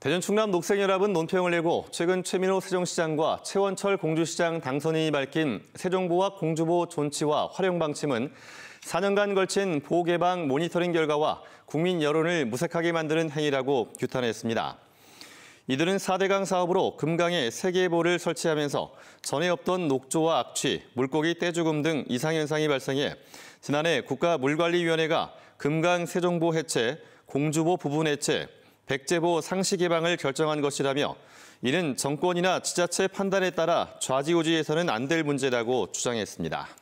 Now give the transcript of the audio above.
대전 충남 녹색연합은 논평을 내고 최근 최민호 세종시장과 최원철 공주시장 당선인이 밝힌 세종보와 공주보 존치와 활용 방침은 4년간 걸친 보호개방 모니터링 결과와 국민 여론을 무색하게 만드는 행위라고 규탄했습니다. 이들은 4대강 사업으로 금강에 세계보를 설치하면서 전에 없던 녹조와 악취, 물고기 떼죽음 등 이상현상이 발생해 지난해 국가물관리위원회가 금강 세종보 해체, 공주보 부분 해체, 백제보 상시 개방을 결정한 것이라며 이는 정권이나 지자체 판단에 따라 좌지우지해서는 안 될 문제라고 주장했습니다.